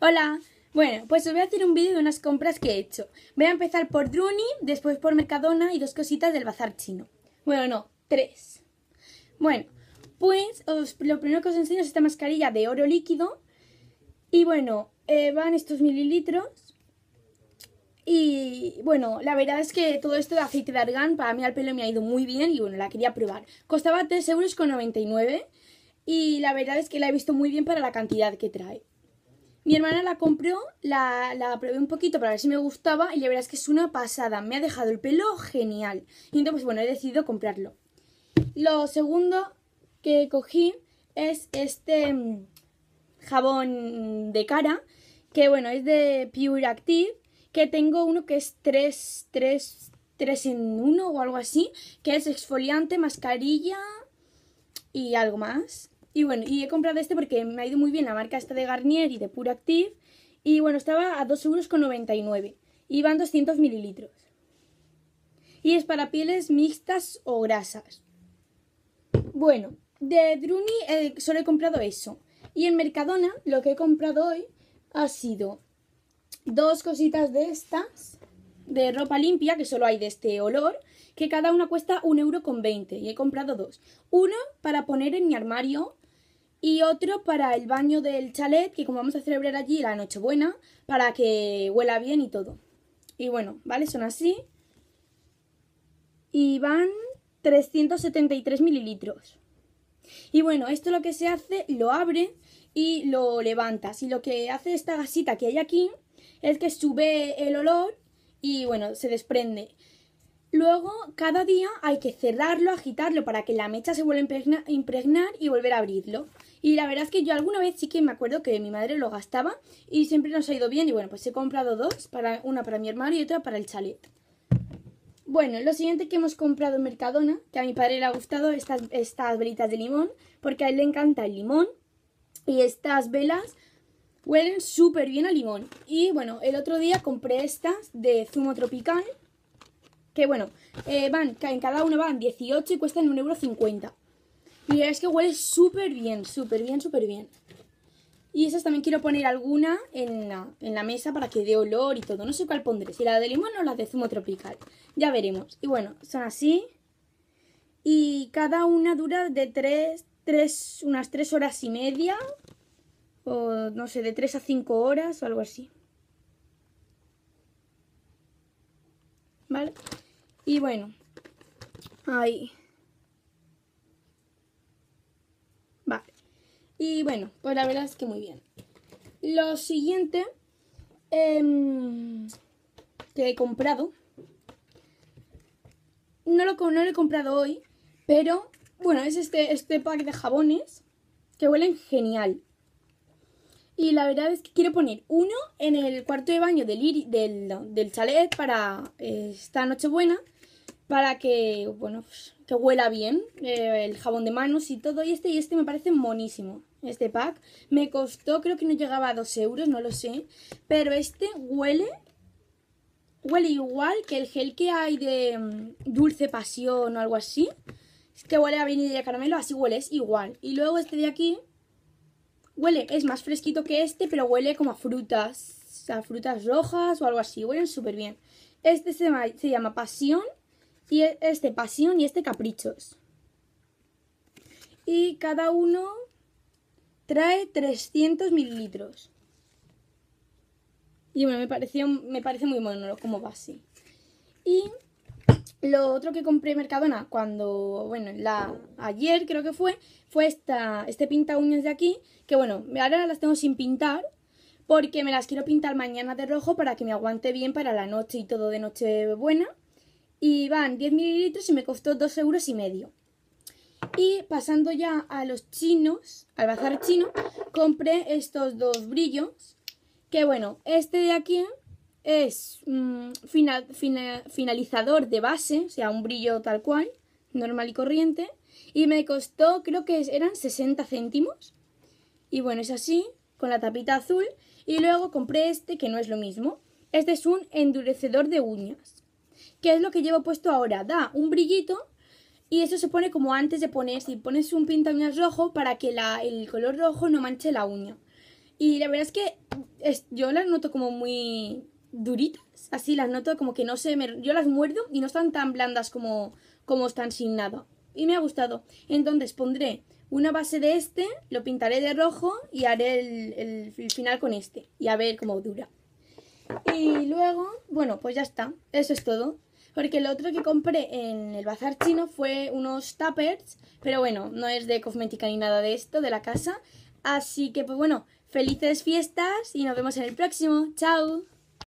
Hola. Bueno, pues os voy a hacer un vídeo de unas compras que he hecho. Voy a empezar por Druni, después por Mercadona y dos cositas del bazar chino. Bueno, no, tres. Bueno, pues lo primero que os enseño es esta mascarilla de oro líquido. Y bueno, eh, van estos mililitros. Y bueno, la verdad es que todo esto de aceite de argán para mí al pelo me ha ido muy bien y bueno, la quería probar. Costaba 3,99 euros y la verdad es que la he visto muy bien para la cantidad que trae. Mi hermana la compró, la, probé un poquito para ver si me gustaba y la verdad es que es una pasada. Me ha dejado el pelo genial. Y entonces, pues, bueno, he decidido comprarlo. Lo segundo que cogí es este mm, jabón de cara, que bueno, es de Pure Active, que tengo uno que es 3, 3, 3 en 1 o algo así, que es exfoliante, mascarilla y algo más. Y bueno, y he comprado este porque me ha ido muy bien la marca esta de Garnier y de Pure Active. Y bueno, estaba a 2,99 euros. Y van 200 mililitros. Y es para pieles mixtas o grasas. Bueno, de Druni eh, solo he comprado eso. Y en Mercadona lo que he comprado hoy ha sido dos cositas de estas. De ropa limpia, que solo hay de este olor que cada una cuesta un euro con 20 y he comprado dos. Uno para poner en mi armario y otro para el baño del chalet, que como vamos a celebrar allí la Nochebuena, para que huela bien y todo. Y bueno, ¿vale? Son así. Y van 373 mililitros. Y bueno, esto lo que se hace, lo abre y lo levantas. Y lo que hace esta gasita que hay aquí es que sube el olor y bueno, se desprende. Luego, cada día hay que cerrarlo, agitarlo para que la mecha se vuelva a impregnar y volver a abrirlo. Y la verdad es que yo alguna vez sí que me acuerdo que mi madre lo gastaba y siempre nos ha ido bien. Y bueno, pues he comprado dos, para, una para mi hermano y otra para el chalet. Bueno, lo siguiente que hemos comprado en Mercadona, que a mi padre le ha gustado estas, estas velitas de limón, porque a él le encanta el limón. Y estas velas huelen súper bien a limón. Y bueno, el otro día compré estas de zumo tropical, que bueno, eh, van, en cada una van 18 y cuestan 1,50€. Y es que huele súper bien, súper bien, súper bien. Y esas también quiero poner alguna en la, en la, mesa para que dé olor y todo. No sé cuál pondré, si la de limón o la de zumo tropical. Ya veremos. Y bueno, son así. Y cada una dura de 3, 3, unas 3 horas y media. O no sé, de 3 a 5 horas o algo así. ¿Vale? Y bueno, ahí. Vale. Y bueno, pues la verdad es que muy bien. Lo siguiente em, que he comprado, no lo, he comprado hoy, pero bueno, es este, este pack de jabones que huelen genial. Y la verdad es que quiero poner uno en el cuarto de baño del, chalet para eh, esta noche buena para que, bueno, pues, que huela bien eh, el jabón de manos y todo. Y este, y este me parece monísimo. Este pack me costó, creo que no llegaba a 2 euros, no lo sé. Pero este huele, huele igual que el gel que hay de mm, dulce pasión o algo así. Es que huele a vainilla y a caramelo, así huele, es igual. Y luego este de aquí huele, es más fresquito que este, pero huele como a frutas. A frutas rojas o algo así, huelen súper bien. Este se se llama Pasión y e, este pasión y este caprichos. Y cada uno trae 300 mililitros. Y bueno, me, me parece muy bueno como base. Y lo otro que compré en Mercadona cuando, bueno, la, ayer creo que fue, fue esta, este pinta uñas de aquí, que bueno, ahora las tengo sin pintar, porque me las quiero pintar mañana de rojo para que me aguante bien para la noche y todo de noche buena y van 10 mililitros y me costó 2 euros y medio. Y pasando ya a los chinos, al bazar chino, compré estos dos brillos. Que bueno, este de aquí es mm, finalizador de base, o sea, un brillo tal cual, normal y corriente. Y me costó, creo que eran 60 céntimos. Y bueno, es así, con la tapita azul. Y luego compré este, que no es lo mismo. Este es un endurecedor de uñas que es lo que llevo puesto ahora. Da un brillito y eso se pone como antes de poner. Si pones un pinta rojo para que la, el color rojo no manche la uña. Y la verdad es que yo las noto como muy duritas. Así las noto como que no se me... Yo las muerdo y no están tan blandas como, como están sin nada. Y me ha gustado. Entonces pondré una base de este, lo pintaré de rojo y haré el final con este. Y a ver cómo dura. Y luego, bueno, pues ya está. Eso es todo. Porque lo otro que compré en el bazar chino fue unos tuppers, pero bueno, no es de cosmética ni nada de esto, de la casa. Así que pues bueno, felices fiestas y nos vemos en el próximo. ¡Chao!